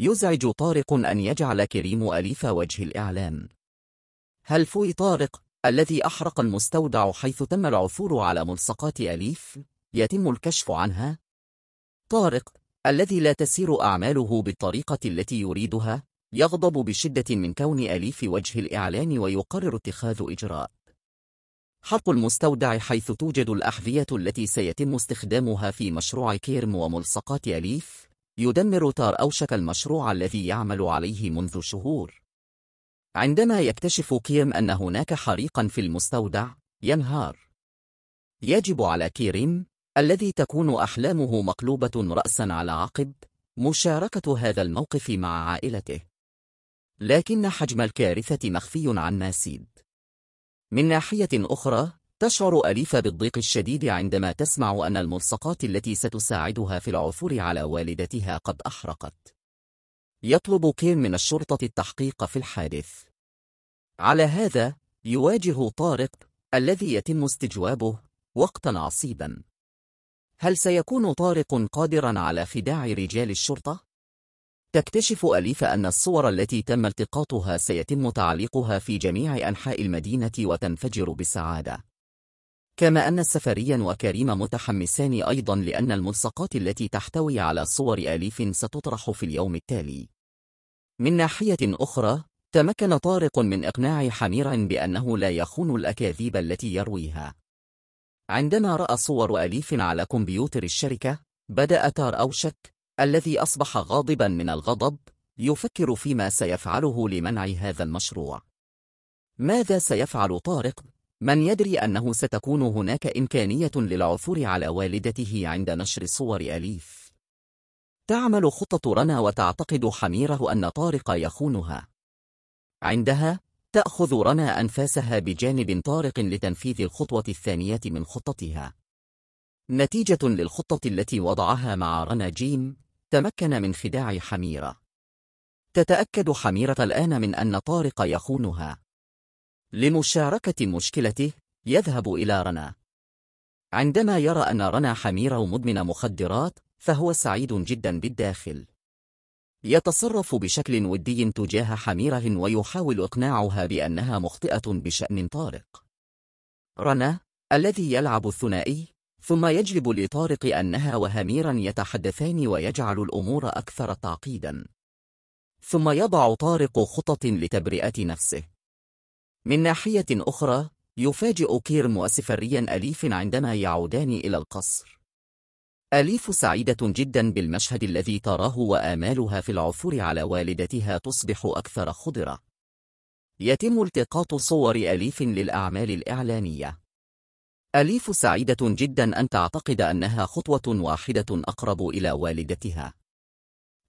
يزعج طارق أن يجعل كريم أليف وجه الإعلام هل فوي طارق الذي أحرق المستودع حيث تم العثور على ملصقات أليف يتم الكشف عنها؟ طارق الذي لا تسير أعماله بالطريقة التي يريدها يغضب بشدة من كون أليف وجه الإعلان ويقرر اتخاذ إجراء حرق المستودع حيث توجد الأحذية التي سيتم استخدامها في مشروع كيرم وملصقات أليف يدمر تار أوشك المشروع الذي يعمل عليه منذ شهور. عندما يكتشف كيم أن هناك حريقا في المستودع، ينهار. يجب على كيريم، الذي تكون أحلامه مقلوبة رأسا على عقب، مشاركة هذا الموقف مع عائلته. لكن حجم الكارثة مخفي عن ناسيد. من ناحية أخرى، تشعر أليفة بالضيق الشديد عندما تسمع أن الملصقات التي ستساعدها في العثور على والدتها قد أحرقت. يطلب كين من الشرطة التحقيق في الحادث. على هذا، يواجه طارق، الذي يتم استجوابه، وقتاً عصيباً. هل سيكون طارق قادراً على خداع رجال الشرطة؟ تكتشف أليفة أن الصور التي تم التقاطها سيتم تعليقها في جميع أنحاء المدينة وتنفجر بسعادة. كما أن سفريا وكريم متحمسان أيضا لأن الملصقات التي تحتوي على صور آليف ستطرح في اليوم التالي من ناحية أخرى تمكن طارق من إقناع حمير بأنه لا يخون الأكاذيب التي يرويها عندما رأى صور أليف على كمبيوتر الشركة بدأ تار أوشك الذي أصبح غاضبا من الغضب يفكر فيما سيفعله لمنع هذا المشروع ماذا سيفعل طارق من يدري أنه ستكون هناك إمكانية للعثور على والدته عند نشر صور أليف تعمل خطة رنا وتعتقد حميره أن طارق يخونها عندها تأخذ رنا أنفاسها بجانب طارق لتنفيذ الخطوة الثانية من خطتها نتيجة للخطة التي وضعها مع رنا جيم تمكن من خداع حميرة تتأكد حميرة الآن من أن طارق يخونها لمشاركة مشكلته يذهب إلى رنا عندما يرى أن رنا حمير مدمن مخدرات فهو سعيد جدا بالداخل يتصرف بشكل ودي تجاه حميره ويحاول إقناعها بأنها مخطئة بشأن طارق رنا الذي يلعب الثنائي ثم يجلب لطارق أنها وهميرا يتحدثان ويجعل الأمور أكثر تعقيدا ثم يضع طارق خطط لتبرئة نفسه من ناحية أخرى، يفاجئ كيرم وسفريا أليف عندما يعودان إلى القصر. أليف سعيدة جدا بالمشهد الذي تراه وآمالها في العثور على والدتها تصبح أكثر خضرة. يتم التقاط صور أليف للأعمال الإعلانية. أليف سعيدة جدا أن تعتقد أنها خطوة واحدة أقرب إلى والدتها.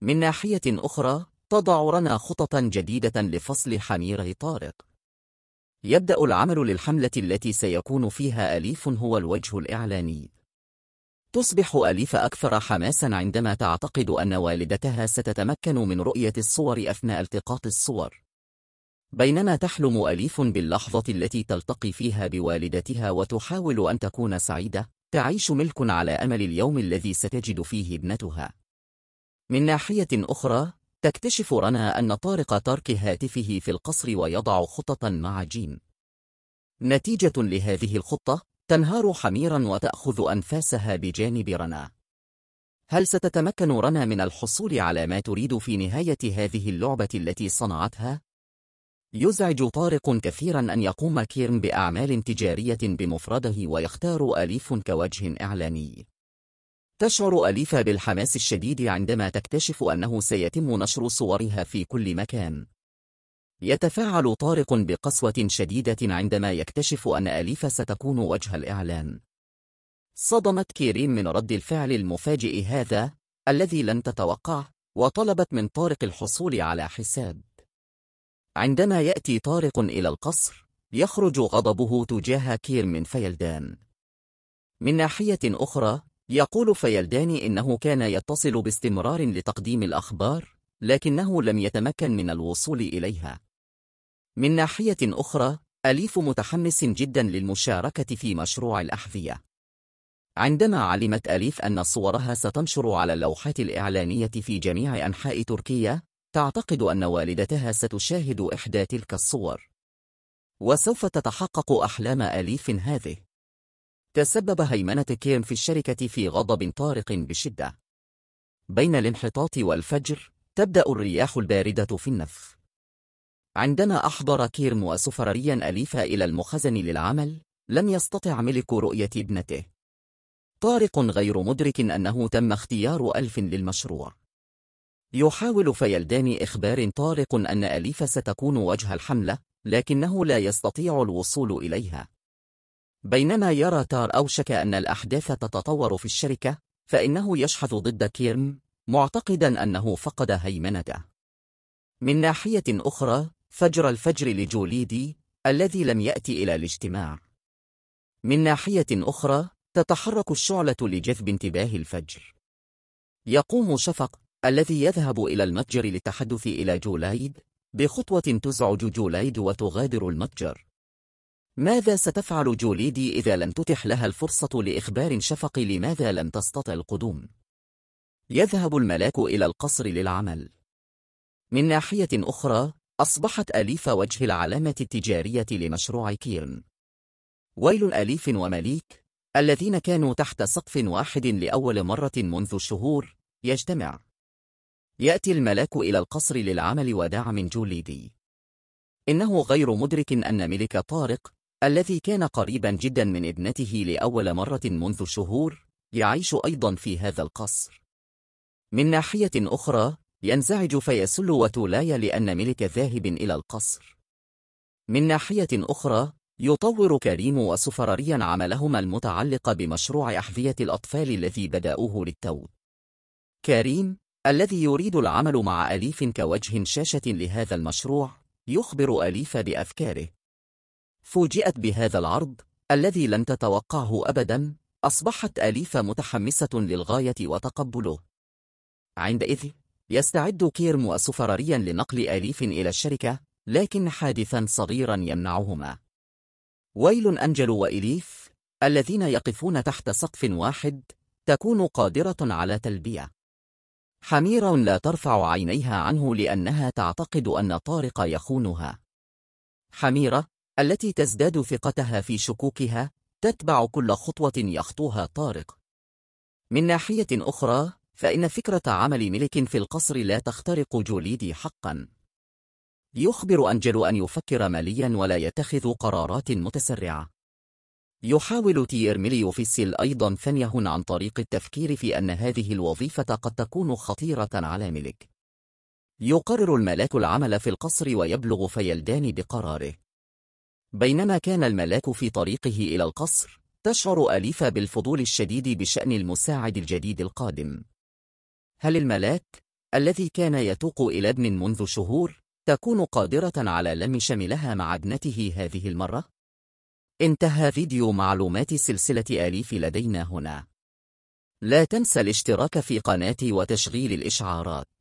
من ناحية أخرى، تضع رنا خططا جديدة لفصل حمير طارق. يبدأ العمل للحملة التي سيكون فيها أليف هو الوجه الإعلاني. تصبح أليف أكثر حماسًا عندما تعتقد أن والدتها ستتمكن من رؤية الصور أثناء التقاط الصور. بينما تحلم أليف باللحظة التي تلتقي فيها بوالدتها وتحاول أن تكون سعيدة، تعيش ملك على أمل اليوم الذي ستجد فيه ابنتها. من ناحية أخرى، تكتشف رنا أن طارق ترك هاتفه في القصر ويضع خططا مع جيم نتيجة لهذه الخطة تنهار حميرا وتأخذ أنفاسها بجانب رنا هل ستتمكن رنا من الحصول على ما تريد في نهاية هذه اللعبة التي صنعتها؟ يزعج طارق كثيرا أن يقوم كيرن بأعمال تجارية بمفرده ويختار أليف كوجه إعلاني تشعر أليفا بالحماس الشديد عندما تكتشف أنه سيتم نشر صورها في كل مكان. يتفاعل طارق بقسوة شديدة عندما يكتشف أن أليفا ستكون وجه الإعلان. صدمت كيرين من رد الفعل المفاجئ هذا الذي لن تتوقعه وطلبت من طارق الحصول على حساب. عندما يأتي طارق إلى القصر، يخرج غضبه تجاه كير من فيلدان. من ناحية أخرى، يقول فيلداني إنه كان يتصل باستمرار لتقديم الأخبار لكنه لم يتمكن من الوصول إليها من ناحية أخرى أليف متحمس جدا للمشاركة في مشروع الأحذية عندما علمت أليف أن صورها ستنشر على اللوحات الإعلانية في جميع أنحاء تركيا تعتقد أن والدتها ستشاهد إحدى تلك الصور وسوف تتحقق أحلام أليف هذه تسبب هيمنة كيرن في الشركة في غضب طارق بشدة بين الانحطاط والفجر تبدأ الرياح الباردة في النفخ عندما أحضر كيرن وسفرريا أليفا إلى المخزن للعمل لم يستطع ملك رؤية ابنته طارق غير مدرك أنه تم اختيار ألف للمشروع يحاول فيلدان إخبار طارق أن أليفا ستكون وجه الحملة لكنه لا يستطيع الوصول إليها بينما يرى تار أوشك أن الأحداث تتطور في الشركة فإنه يشحذ ضد كيرم معتقدا أنه فقد هيمنته من ناحية أخرى فجر الفجر لجوليدي الذي لم يأتي إلى الاجتماع من ناحية أخرى تتحرك الشعلة لجذب انتباه الفجر يقوم شفق الذي يذهب إلى المتجر للتحدث إلى جوليد بخطوة تزعج جوليد وتغادر المتجر ماذا ستفعل جوليدي إذا لم تتح لها الفرصة لإخبار شفق لماذا لم تستطع القدوم؟ يذهب الملاك إلى القصر للعمل من ناحية أخرى أصبحت أليف وجه العلامة التجارية لمشروع كيرن ويل أليف ومليك الذين كانوا تحت سقف واحد لأول مرة منذ شهور يجتمع يأتي الملاك إلى القصر للعمل ودعم جوليدي إنه غير مدرك أن ملك طارق الذي كان قريبا جدا من ابنته لأول مرة منذ شهور يعيش أيضا في هذا القصر من ناحية أخرى ينزعج فيسل وتولايا لأن ملك ذاهب إلى القصر من ناحية أخرى يطور كريم وسفرريا عملهما المتعلق بمشروع أحذية الأطفال الذي بدأوه للتو كريم الذي يريد العمل مع أليف كوجه شاشة لهذا المشروع يخبر أليف بأفكاره فوجئت بهذا العرض الذي لم تتوقعه أبدا أصبحت أليفة متحمسة للغاية وتقبله عندئذ يستعد كيرم وسفرريا لنقل أليف إلى الشركة لكن حادثا صغيرا يمنعهما ويل أنجل وإليف الذين يقفون تحت سقف واحد تكون قادرة على تلبية حمير لا ترفع عينيها عنه لأنها تعتقد أن طارق يخونها حميرة التي تزداد ثقتها في شكوكها تتبع كل خطوة يخطوها طارق من ناحية أخرى فإن فكرة عمل ملك في القصر لا تخترق جوليدي حقا يخبر أنجل أن يفكر ماليا ولا يتخذ قرارات متسرعة يحاول تيير فيسيل أيضا ثنيه عن طريق التفكير في أن هذه الوظيفة قد تكون خطيرة على ملك يقرر الملاك العمل في القصر ويبلغ فيلدان بقراره بينما كان الملاك في طريقه إلى القصر تشعر أليفة بالفضول الشديد بشأن المساعد الجديد القادم هل الملاك الذي كان يتوق إلى ابن منذ شهور تكون قادرة على لم شملها مع ابنته هذه المرة؟ انتهى فيديو معلومات سلسلة أليف لدينا هنا لا تنسى الاشتراك في قناتي وتشغيل الإشعارات